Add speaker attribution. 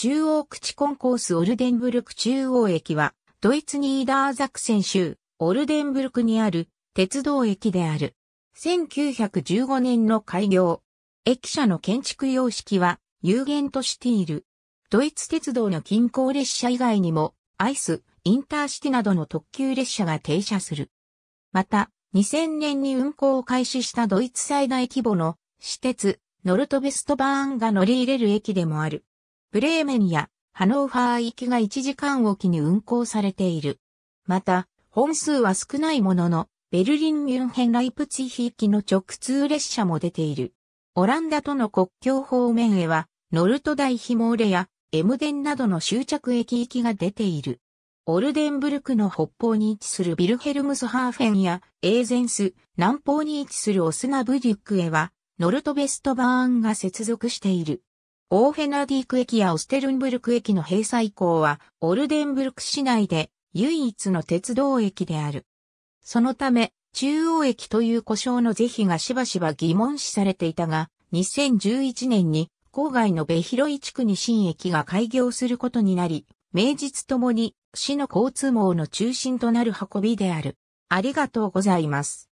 Speaker 1: 中央口コンコースオルデンブルク中央駅は、ドイツニーダーザクセン
Speaker 2: 州、オルデンブルクにある鉄道駅である。1915年の開業。駅舎の建築様式は、有限としている。ドイツ鉄道の近郊列車以外にも、アイス、インターシティなどの特急列車が停車する。また、2000年に運行を開始したドイツ最大規模の私鉄、ノルトベストバーンが乗り入れる駅でもある。ブレーメンやハノーファー行きが1時間おきに運行されている。また、本数は少ないものの、ベルリン・ミュンヘン・ライプツィヒ行きの直通列車も出ている。オランダとの国境方面へは、ノルト大ヒモーレやエムデンなどの終着駅行きが出ている。オルデンブルクの北方に位置するビルヘルムスハーフェンやエーゼンス、南方に位置するオスナブリュックへは、ノルトベストバーンが接続している。オーフェナディーク駅やオステルンブルク駅の閉鎖以降は、オルデンブルク市内で唯一の鉄道駅である。そのため、中央駅という故障の是非がしばしば疑問視されていたが、2011年に郊外のベヒロイ地区に新駅が開業することになり、名実ともに市の交通網の中心となる運
Speaker 1: びである。ありがとうございます。